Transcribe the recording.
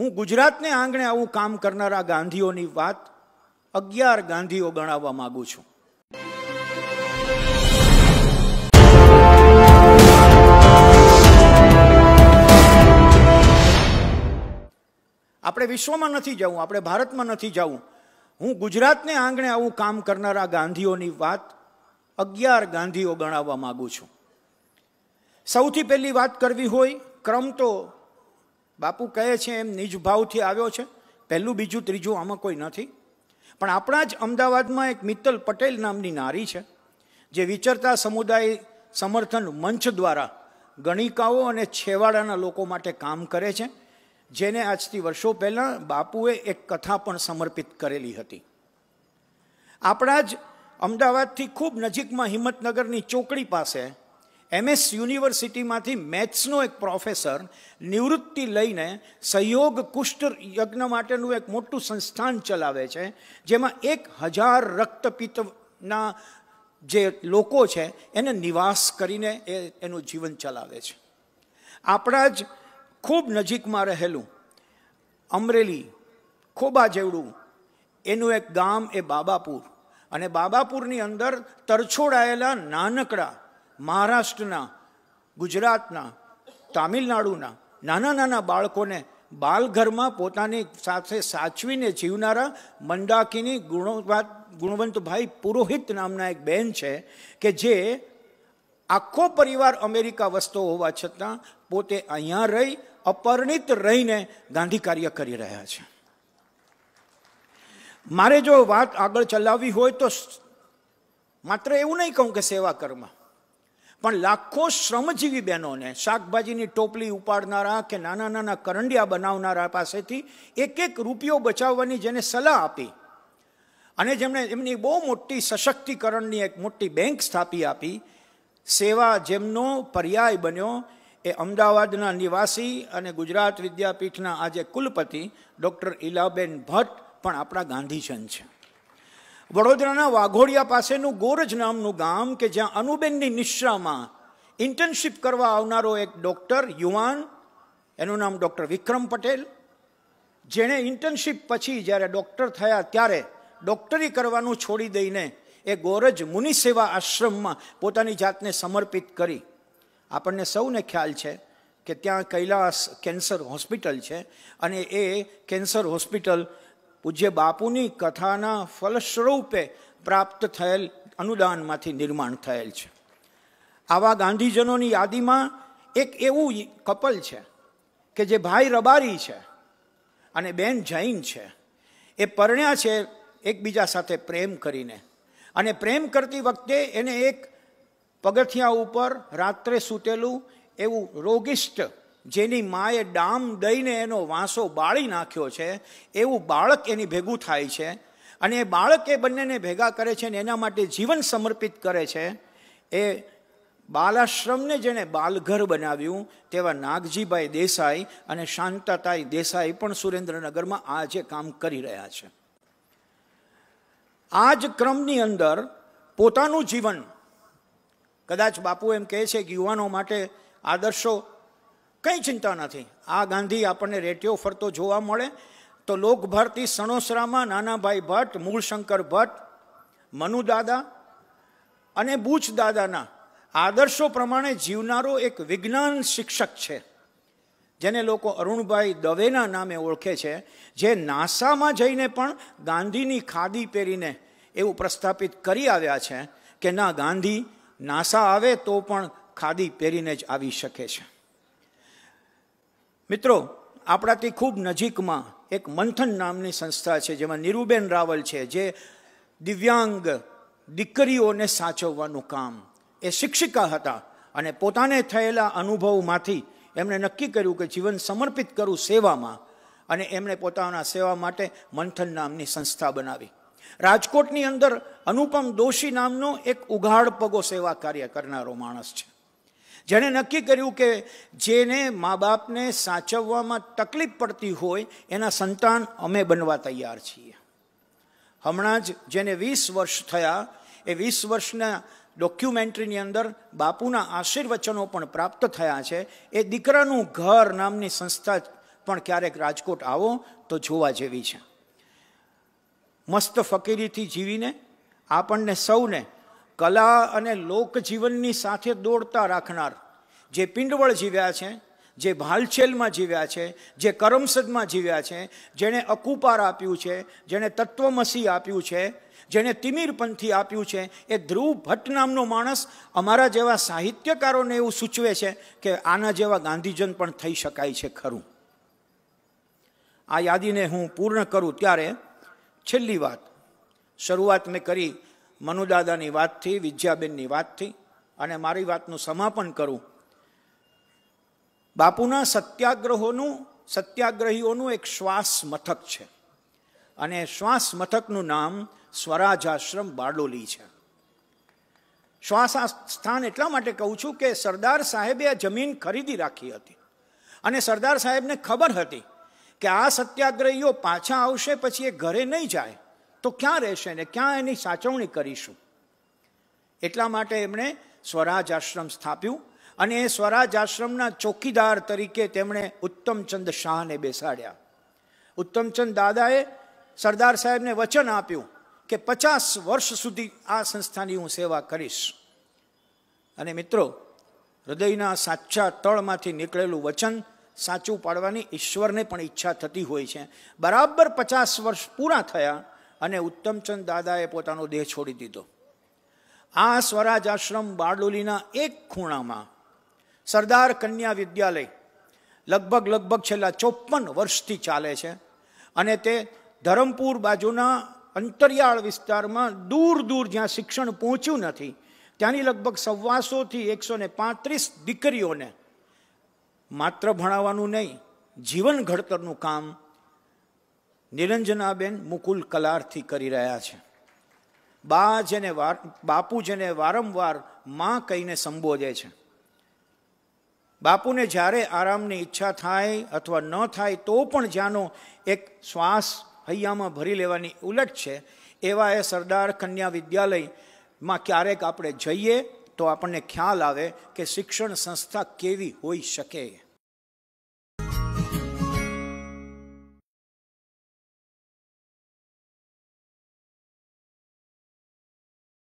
હું ગુજરાતને આંગણે આવું કામ કરનારા ગાંધીઓની વાત અગિયાર ગાંધીઓ ગણાવવા માગું છું આપણે વિશ્વમાં નથી જવું આપણે ભારતમાં નથી જવું હું ગુજરાતને આંગણે આવું કામ કરનારા ગાંધીઓની વાત અગિયાર ગાંધીઓ ગણાવવા માગું છું સૌથી પહેલી વાત કરવી હોય ક્રમ તો બાપુ કહે છે એમ નિજભાવથી આવ્યો છે પહેલું બીજું ત્રીજું આમાં કોઈ નથી પણ આપણા જ અમદાવાદમાં એક મિત્તલ પટેલ નામની નારી છે જે વિચરતા સમુદાય સમર્થન મંચ દ્વારા ગણિકાઓ અને છેવાડાના લોકો માટે કામ કરે છે જેને આજથી વર્ષો પહેલાં બાપુએ એક કથા પણ સમર્પિત કરેલી હતી આપણા જ અમદાવાદથી ખૂબ નજીકમાં હિંમતનગરની ચોકડી પાસે એમએસ યુનિવર્સિટીમાંથી મેથ્સનો એક પ્રોફેસર નિવૃત્તિ લઈને સહયોગ કુષ્ઠ યજ્ઞ માટેનું એક મોટું સંસ્થાન ચલાવે છે જેમાં એક હજાર રક્તપિત્તના જે લોકો છે એને નિવાસ કરીને એ એનું જીવન ચલાવે છે આપણા જ ખૂબ નજીકમાં રહેલું અમરેલી ખોબા જેવડું એનું એક ગામ એ બાબાપુર અને બાબાપુરની અંદર તરછોડાયેલા નાનકડા મહારાષ્ટ્રના ગુજરાતના તામિલનાડુના નાના નાના બાળકોને બાલઘરમાં પોતાની સાથે સાચવીને જીવનારા મંડાકીની ગુણવાત ગુણવંતભાઈ પુરોહિત નામના એક બહેન છે કે જે આખો પરિવાર અમેરિકા વસતો હોવા છતાં પોતે અહીંયા રહી અપરણિત રહીને ગાંધી કાર્ય કરી રહ્યા છે મારે જો વાત આગળ ચલાવવી હોય તો માત્ર એવું નહીં કહું કે સેવા કર્મા પણ લાખો શ્રમજીવી બહેનોને શાકભાજીની ટોપલી ઉપાડનારા કે નાના નાના કરંડિયા બનાવનારા પાસેથી એક એક રૂપિયો બચાવવાની જેને સલાહ આપી અને જેમણે એમની બહુ મોટી સશક્તિકરણની એક મોટી બેંક સ્થાપી આપી સેવા જેમનો પર્યાય બન્યો એ અમદાવાદના નિવાસી અને ગુજરાત વિદ્યાપીઠના આજે કુલપતિ ડૉક્ટર ઇલાબેન ભટ્ટ પણ આપણા ગાંધીજન છે વડોદરાના વાઘોડિયા પાસેનું ગોરજ નામનું ગામ કે જ્યાં અનુબેનની નિશ્રામાં ઇન્ટર્નશીપ કરવા આવનારો એક ડૉક્ટર યુવાન એનું નામ ડૉક્ટર વિક્રમ પટેલ જેણે ઇન્ટર્નશીપ પછી જ્યારે ડૉક્ટર થયા ત્યારે ડૉક્ટરી કરવાનું છોડી દઈને એ ગોરજ મુનિ સેવા આશ્રમમાં પોતાની જાતને સમર્પિત કરી આપણને સૌને ખ્યાલ છે કે ત્યાં કૈલાસ કેન્સર હોસ્પિટલ છે અને એ કેન્સર હોસ્પિટલ પૂજ્ય બાપુની કથાના ફલસ્વરૂપે પ્રાપ્ત થયેલ અનુદાનમાંથી નિર્માણ થયેલ છે આવા ગાંધીજનોની યાદીમાં એક એવું કપલ છે કે જે ભાઈ રબારી છે અને બેન જૈન છે એ પરણ્યા છે એકબીજા સાથે પ્રેમ કરીને અને પ્રેમ કરતી વખતે એને એક પગથિયા ઉપર રાત્રે સૂતેલું એવું રોગિષ્ટ જેની માએ ડામ દઈને એનો વાંસો બાળી નાખ્યો છે એવું બાળક એની ભેગું થાય છે અને એ બાળક એ બંનેને ભેગા કરે છે અને એના માટે જીવન સમર્પિત કરે છે એ બાલાશ્રમને જેણે બાલઘર બનાવ્યું તેવા નાગજીભાઈ દેસાઈ અને શાંતાતાઈ દેસાઈ પણ સુરેન્દ્રનગરમાં આજે કામ કરી રહ્યા છે આ જ ક્રમની અંદર પોતાનું જીવન કદાચ બાપુ એમ કહે છે કે યુવાનો માટે આદર્શો કંઈ ચિંતા નથી આ ગાંધી આપણને રેટિયો ફરતો જોવા મળે તો લોકભારતી સણોસરામાં નાનાભાઈ ભટ્ટ મૂળશંકર ભટ્ટ મનુદાદા અને બુચ દાદાના આદર્શો પ્રમાણે જીવનારો એક વિજ્ઞાન શિક્ષક છે જેને લોકો અરુણભાઈ દવેના નામે ઓળખે છે જે નાસામાં જઈને પણ ગાંધીની ખાદી પહેરીને એવું પ્રસ્થાપિત કરી આવ્યા છે કે ના ગાંધી નાસા આવે તો પણ ખાદી પહેરીને જ આવી શકે છે મિત્રો આપણાથી ખૂબ નજીકમાં એક મંથન નામની સંસ્થા છે જેમાં નીરુબેન રાવલ છે જે દિવ્યાંગ દીકરીઓને સાચવવાનું કામ એ શિક્ષિકા હતા અને પોતાને થયેલા અનુભવમાંથી એમણે નક્કી કર્યું કે જીવન સમર્પિત કરું સેવામાં અને એમણે પોતાના સેવા માટે મંથન નામની સંસ્થા બનાવી રાજકોટની અંદર અનુપમ દોશી નામનો એક ઉઘાડ પગો સેવા કાર્ય કરનારો માણસ છે જેણે નક્કી કર્યું કે જેને મા બાપને સાચવવામાં તકલીફ પડતી હોય એના સંતાન અમે બનવા તૈયાર છીએ હમણાં જ જેને વીસ વર્ષ થયા એ વીસ વર્ષના ડોક્યુમેન્ટરીની અંદર બાપુના આશીર્વચનો પણ પ્રાપ્ત થયા છે એ દીકરાનું ઘર નામની સંસ્થા પણ ક્યારેક રાજકોટ આવો તો જોવા જેવી છે મસ્ત ફકીરીથી જીવીને આપણને સૌને કલા અને લોકજીવનની સાથે દોડતા રાખનાર જે પિંડવળ જીવ્યા છે જે ભાલછેલમાં જીવ્યા છે જે કરમસદમાં જીવ્યા છે જેણે અકુપાર આપ્યું છે જેણે તત્વમસી આપ્યું છે જેણે તિમિરપંથી આપ્યું છે એ ધ્રુવ ભટ્ટ નામનો માણસ અમારા જેવા સાહિત્યકારોને એવું સૂચવે છે કે આના જેવા ગાંધીજન પણ થઈ શકાય છે ખરું આ યાદીને હું પૂર્ણ કરું ત્યારે છેલ્લી વાત શરૂઆત મેં કરી મનુદાદાની વાતથી વિદ્યાબેનની વાતથી અને મારી વાતનું સમાપન કરું બાપુના સત્યાગ્રહોનું સત્યાગ્રહીઓનું એક શ્વાસ મથક છે અને શ્વાસ મથકનું નામ સ્વરાજ આશ્રમ બારડોલી છે શ્વાસ સ્થાન એટલા માટે કહું છું કે સરદાર સાહેબે આ જમીન ખરીદી રાખી હતી અને સરદાર સાહેબને ખબર હતી કે આ સત્યાગ્રહીઓ પાછા આવશે પછી એ ઘરે નહીં જાય તો ક્યાં રહેશે ને ક્યાં એની સાચવણી કરીશું એટલા માટે એમણે સ્વરાજ આશ્રમ સ્થાપ્યું અને એ સ્વરાજ આશ્રમના ચોકીદાર તરીકે તેમણે ઉત્તમચંદ શાહને બેસાડ્યા ઉત્તમચંદ દાદાએ સરદાર સાહેબને વચન આપ્યું કે પચાસ વર્ષ સુધી આ સંસ્થાની હું સેવા કરીશ અને મિત્રો હૃદયના સાચા તળમાંથી નીકળેલું વચન સાચું પાડવાની ઈશ્વરને પણ ઈચ્છા થતી હોય છે બરાબર પચાસ વર્ષ પૂરા થયા અને ઉત્તમચંદ દાદાએ પોતાનો દેહ છોડી દીધો આ સ્વરાજ આશ્રમ બારડોલીના એક ખૂણામાં સરદાર કન્યા વિદ્યાલય લગભગ લગભગ છેલ્લા ચોપન વર્ષથી ચાલે છે અને તે ધરમપુર બાજુના અંતરિયાળ વિસ્તારમાં દૂર દૂર જ્યાં શિક્ષણ પહોંચ્યું નથી ત્યાંની લગભગ સવાસોથી એકસો ને પાંત્રીસ દીકરીઓને માત્ર ભણાવવાનું નહીં જીવન ઘડતરનું કામ નિરંજનાબેન મુકુલ કલારથી કરી રહ્યા છે બા જેને વાર બાપુ જેને વારંવાર માં કહીને સંબોધે છે બાપુને જ્યારે આરામની ઈચ્છા થાય અથવા ન થાય તો પણ જ્યાંનો એક શ્વાસ હૈયામાં ભરી લેવાની ઉલટ છે એવા એ સરદાર કન્યા વિદ્યાલયમાં ક્યારેક આપણે જઈએ તો આપણને ખ્યાલ આવે કે શિક્ષણ સંસ્થા કેવી હોઈ શકે